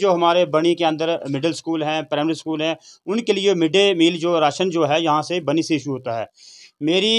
जो हमारे बनी के अंदर मिडिल स्कूल हैं प्राइमरी स्कूल हैं उनके लिए मिड डे मील जो राशन जो है यहाँ से बनी से इशू होता है मेरी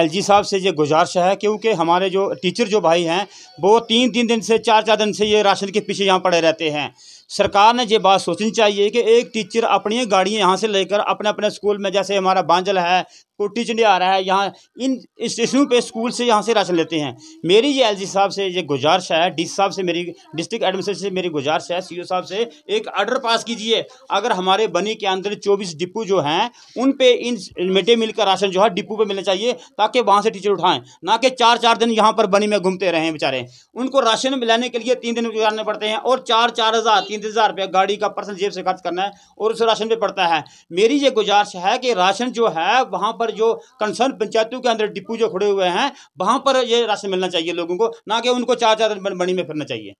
एलजी साहब से ये गुजारिश है क्योंकि हमारे जो टीचर जो भाई हैं वो तीन तीन दिन से चार चार दिन से ये राशन के पीछे यहाँ पड़े रहते हैं सरकार ने ये बात सोचनी चाहिए कि एक टीचर अपनी गाड़ियाँ यहाँ से लेकर अपने अपने स्कूल में जैसे हमारा बांजल है कोटी चंडियारा है यहाँ इन स्टेशनों पे स्कूल से यहाँ से राशन लेते हैं मेरी ये एलजी साहब से ये गुजारिश है डी साहब से मेरी डिस्ट्रिक्ट एडमिनिस्ट्रेशन से मेरी गुजारिश है सीईओ साहब से एक आर्डर पास कीजिए अगर हमारे बनी के अंदर चौबीस डिपो जो हैं उन पे इन मिड डे मील का राशन जो है डिपो पर मिलना चाहिए ताकि वहाँ से टीचर उठाएँ ना कि चार चार दिन यहाँ पर बनी में घूमते रहें बेचारे उनको राशन मिलाने के लिए तीन दिन गुजारने पड़ते हैं और चार चार हज़ार तीन तीन तीन हज़ार रुपया गाड़ी का पर्सनल जेब से खर्च करना है और उस राशन पे पड़ता है मेरी ये गुजारिश है कि राशन जो है वहाँ पर जो कंसर्न पंचायतों के अंदर डिपू जो खड़े हुए हैं वहाँ पर ये राशन मिलना चाहिए लोगों को ना कि उनको चार चार बनी में फिरना चाहिए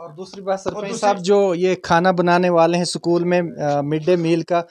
और दूसरी बात सरपंच साहब जो ये खाना बनाने वाले हैं स्कूल में मिड डे मील का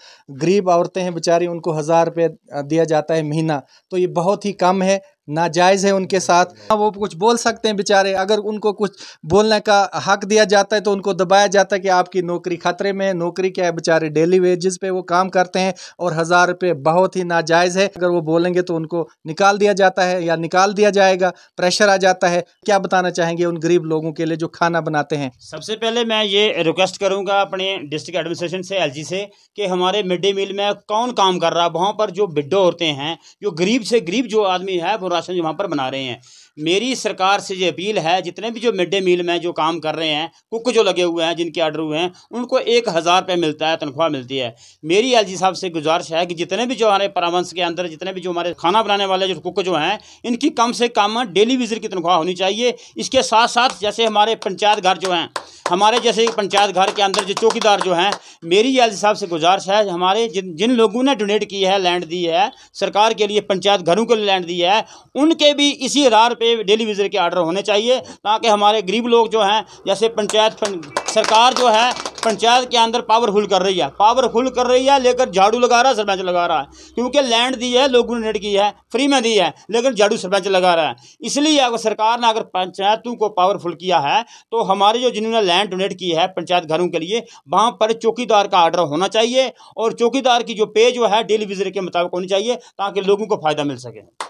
गरीब औरतें हैं बेचारी उनको हज़ार रुपये दिया जाता है महीना तो ये बहुत ही कम है नाजायज़ है उनके साथ हाँ, वो कुछ बोल सकते हैं बेचारे अगर उनको कुछ बोलने का हक दिया जाता है तो उनको दबाया जाता है कि आपकी नौकरी खतरे में है नौकरी क्या है बेचारे डेली वेजेस पे वो काम करते हैं और हज़ार रुपये बहुत ही नाजायज़ है अगर वो बोलेंगे तो उनको निकाल दिया जाता है या निकाल दिया जाएगा प्रेशर आ जाता है क्या बताना चाहेंगे उन गरीब लोगों के लिए जो खाना बनाते हैं सबसे पहले मैं ये रिक्वेस्ट करूँगा अपने डिस्ट्रिक्ट एडमिनिस्ट्रेशन से एल से कि हमारे मिड डे मील में कौन काम कर रहा है वहाँ पर जो बिड्डो होते हैं जो गरीब से गरीब जो आदमी है वो राशन वहाँ पर बना रहे हैं मेरी सरकार से ये अपील है जितने भी जो मिड डे मील में जो काम कर रहे हैं कुक जो लगे हुए हैं जिनके आर्डर हुए हैं उनको एक हज़ार रुपये मिलता है तनख्वाह मिलती है मेरी एल साहब से गुजारिश है कि जितने भी जो हमारे परामंश के अंदर जितने भी जो हमारे खाना बनाने वाले जो कुक जो हैं इनकी कम से कम डेली विजिट की तनख्वाह होनी चाहिए इसके साथ साथ जैसे हमारे पंचायत घर जो हैं हमारे जैसे पंचायत घर के अंदर जो चौकीदार जो हैं मेरी एल साहब से गुजारिश है हमारे जिन जिन लोगों ने डोनेट की है लैंड दी है सरकार के लिए पंचायत घरों के लिए लैंड दी है उनके भी इसी आधार पर पे डेली विजर के आर्डर होने चाहिए ताकि हमारे गरीब लोग जो हैं जैसे पंचायत सरकार जो है पंचायत के अंदर पावरफुल कर रही है पावरफुल कर रही है लेकर झाड़ू लगा रहा है सरपंच लगा रहा है क्योंकि लैंड दी है लोगों ने की है फ्री में दी है लेकिन झाड़ू सरपंच लगा रहा है इसलिए अगर सरकार ने अगर पंचायतों को पावरफुल किया है तो हमारे जो जिन्होंने लैंड डोनेट की है पंचायत घरों के लिए वहाँ पर चौकीदार का आर्डर होना चाहिए और चौकीदार की जो पे जो है डेली विजर के मुताबिक होनी चाहिए ताकि लोगों को फ़ायदा मिल सके